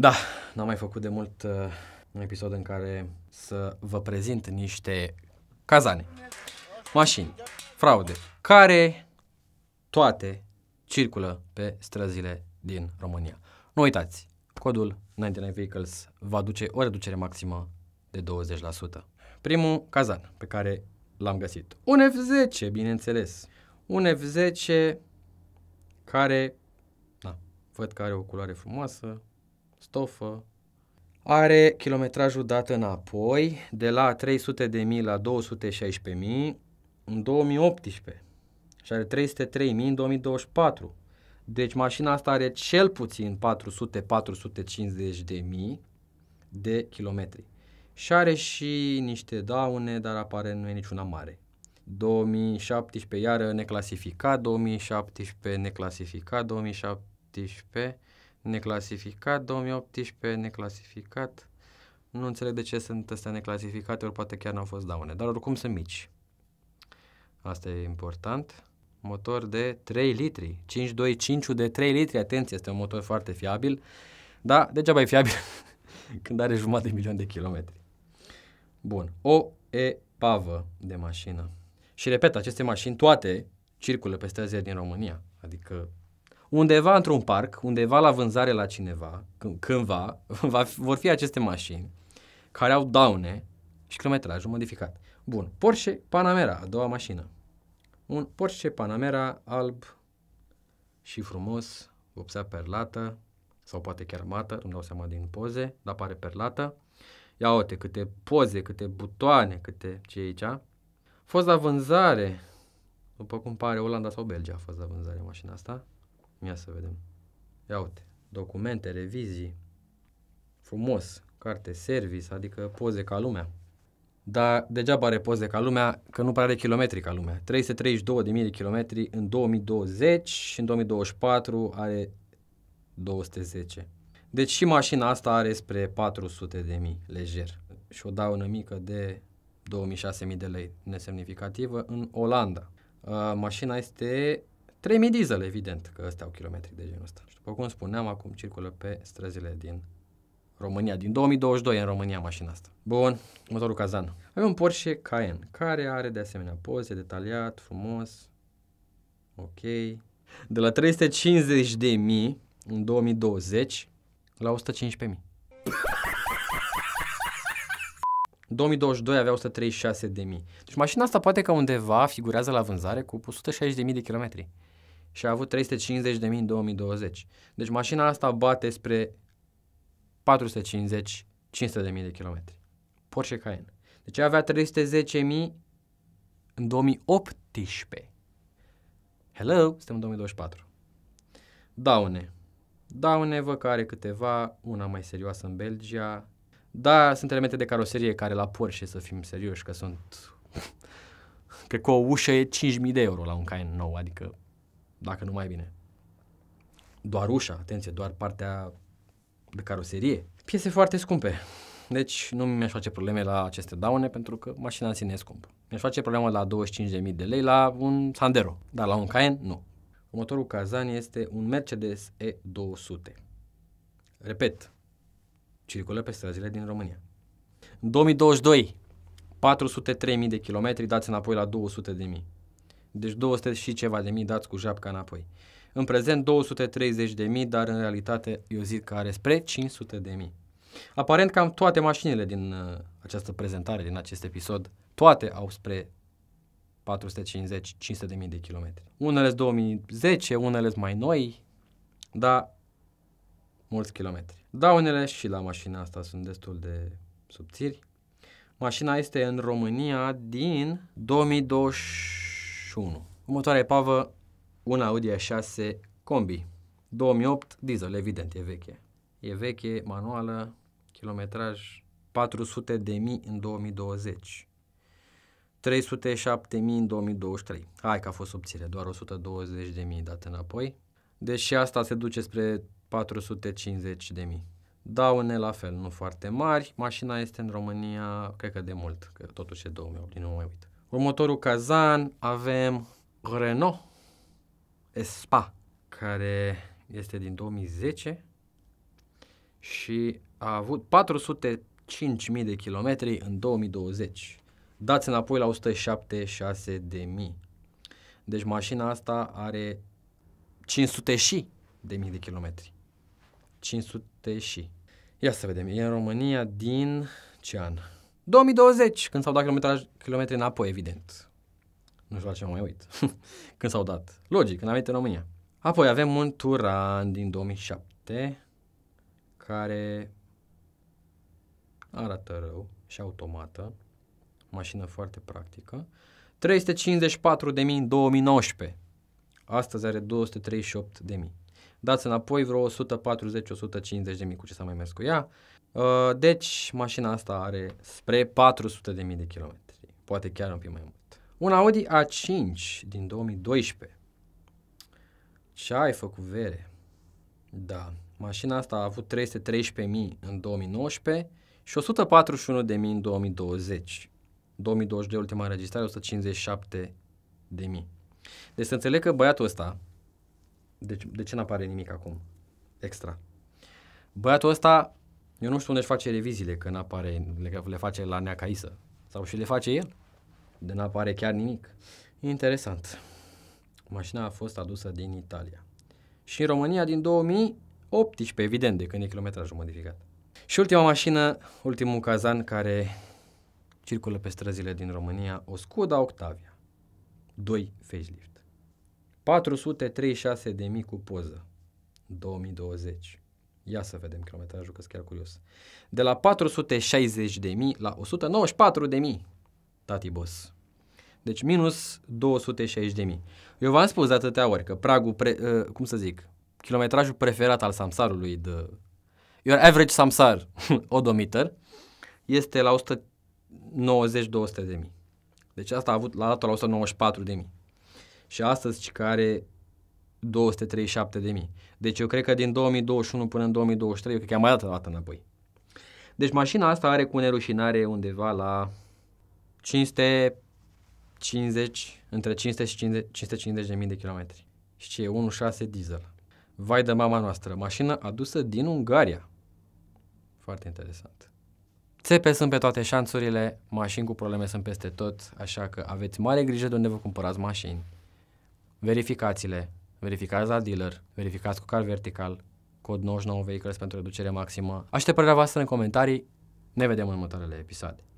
Da, n-am mai făcut de mult uh, un episod în care să vă prezint niște cazane, mașini, fraude, care toate circulă pe străzile din România. Nu uitați, codul 99 Vehicles va duce o reducere maximă de 20%. Primul cazan pe care l-am găsit. Un F10, bineînțeles. Un F10 care, da, văd că are o culoare frumoasă, stofă. Are kilometrajul dat înapoi de la 300.000 la 216.000 în 2018 și are 303.000 în 2024. Deci mașina asta are cel puțin 400-450 de mii de kilometri. Și are și niște daune, dar apare nu e niciuna mare. 2017 iară neclasificat, 2017 neclasificat, 2017 neclasificat, 2018 neclasificat. Nu înțeleg de ce sunt astea neclasificate, ori poate chiar n-au fost daune, dar oricum sunt mici. Asta e important. Motor de 3 litri, 525 de 3 litri, atenție, este un motor foarte fiabil, dar degeaba e fiabil când are jumătate de milion de kilometri. Bun, o e pavă de mașină. Și repet, aceste mașini toate circulă pe străzi din România, adică undeva într-un parc, undeva la vânzare la cineva, cândva, va, vor fi aceste mașini care au daune și kilometrajul modificat. Bun, Porsche Panamera, a doua mașină. Un Porsche Panamera alb și frumos, vopsea perlată, sau poate chiar mată, nu dau seama din poze, dar pare perlată. Ia uite câte poze, câte butoane, câte ce e aici. fost la vânzare, după cum pare, Olanda sau Belgia a fost la vânzare mașina asta. Ia să vedem. Ia uite, documente, revizii, frumos, carte, service, adică poze ca lumea. Dar degeaba are poze ca lumea, că nu prea are kilometri ca lumea. 332.000 de kilometri în 2020 și în 2024 are 210. Deci și mașina asta are spre 400 de mii, lejer. Și o daună mică de 26.000 de lei, nesemnificativă, în Olanda. Uh, mașina este 3000 diesel, evident, că ăstea au kilometri de genul ăsta. Și după cum spuneam, acum circulă pe străzile din România. Din 2022 în România mașina asta. Bun, motorul Kazan. Avem un Porsche Cayenne, care are de asemenea poze, detaliat, frumos. Ok. De la 350 de mii în 2020 la 115 mii. 2022 avea 136 de mii. Deci mașina asta poate că undeva figurează la vânzare cu 160 de mii de kilometri și a avut 350.000 în 2020. Deci mașina asta bate spre 450 500.000 de kilometri. Porsche Cayenne. Deci avea 310.000 în 2018. Hello, suntem în 2024. Daune. Daune vă care câteva, una mai serioasă în Belgia. Da, sunt elemente de caroserie care la Porsche, să fim serioși, că sunt... Cred că o ușă e 5.000 de euro la un Cayenne nou, adică dacă nu mai bine. Doar ușa, atenție, doar partea de caroserie. Piese foarte scumpe. Deci nu mi-aș face probleme la aceste daune pentru că mașina ține scump. Mi-aș face problema la 25.000 de lei la un Sandero, dar la un Cayenne nu. Motorul Kazan este un Mercedes E200. Repet, circulă pe străzile din România. În 2022, 403.000 de kilometri dați înapoi la 200.000. Deci 200 și ceva de mii dați cu japca înapoi. În prezent 230 de mii, dar în realitate eu zic că are spre 500 de mii. Aparent cam toate mașinile din uh, această prezentare, din acest episod, toate au spre 450-500 de mii de kilometri. Unele sunt 2010, unele sunt mai noi, dar mulți kilometri. Daunele și la mașina asta sunt destul de subțiri. Mașina este în România din 2020 1. Următoarea epavă, un Audi A6 Combi. 2008, diesel, evident, e veche. E veche, manuală, kilometraj 400 de mii în 2020. 307 mii în 2023. Hai că a fost subțire, doar 120 de mii dat înapoi. Deși asta se duce spre 450 de mii. Daune la fel, nu foarte mari. Mașina este în România, cred că de mult, că totuși e 2008, din nou mai uit. Următorul cazan avem Renault Espa, care este din 2010 și a avut 405.000 de kilometri în 2020. Dați înapoi la 176.000. Deci mașina asta are 500 și de mii de kilometri. 500 și. Ia să vedem, e în România din ce an? 2020, când s-au dat kilometraj, kilometri înapoi, evident. Nu știu la ce mai uit. când s-au dat. Logic, când am venit în România. Apoi avem un Turan din 2007, care arată rău și automată. Mașină foarte practică. 354 de mii în 2019. Astăzi are mii. Dați înapoi vreo 140 150 de mii cu ce s-a mai mers cu ea. Uh, deci, mașina asta are spre 400.000 de kilometri, poate chiar un pic mai mult. Un Audi A5 din 2012. Ce ai făcut, vere? Da, mașina asta a avut 313.000 în 2019 și 141.000 în 2020. 2020 de ultima înregistrare, 157.000. de mii. Deci să înțeleg că băiatul ăsta, deci, de ce n-apare nimic acum extra? Băiatul ăsta eu nu știu unde își face reviziile, când apare, le, le face la Nea Caisă. Sau și le face el. De nu apare chiar nimic. Interesant. Mașina a fost adusă din Italia. Și în România din 2018, evident, de când e kilometrajul modificat. Și ultima mașină, ultimul cazan care circulă pe străzile din România, o Skoda Octavia. 2 facelift. 436.000 cu poză. 2020. Ia să vedem kilometrajul, că sunt chiar curios. De la 460 de mii la 194 de mii, tati boss. Deci minus 260 de mii. Eu v-am spus de atâtea ori că pragul, pre, uh, cum să zic, kilometrajul preferat al samsarului de your average samsar odometer este la 190-200 de mii. Deci asta a avut la datul la 194 de mii. Și astăzi care 237.000. Deci eu cred că din 2021 până în 2023, eu cred că am mai dat o dată înapoi. Deci mașina asta are cu nerușinare undeva la 550, între 500 și 550 de mii de kilometri. Și e 1.6 diesel. Vai de mama noastră, mașină adusă din Ungaria. Foarte interesant. Țepe sunt pe toate șanțurile, mașini cu probleme sunt peste tot, așa că aveți mare grijă de unde vă cumpărați mașini. Verificați-le, verificați la dealer, verificați cu car vertical, cod 99 vehicles pentru reducere maximă. Aștept părerea voastră în comentarii, ne vedem în următoarele episoade.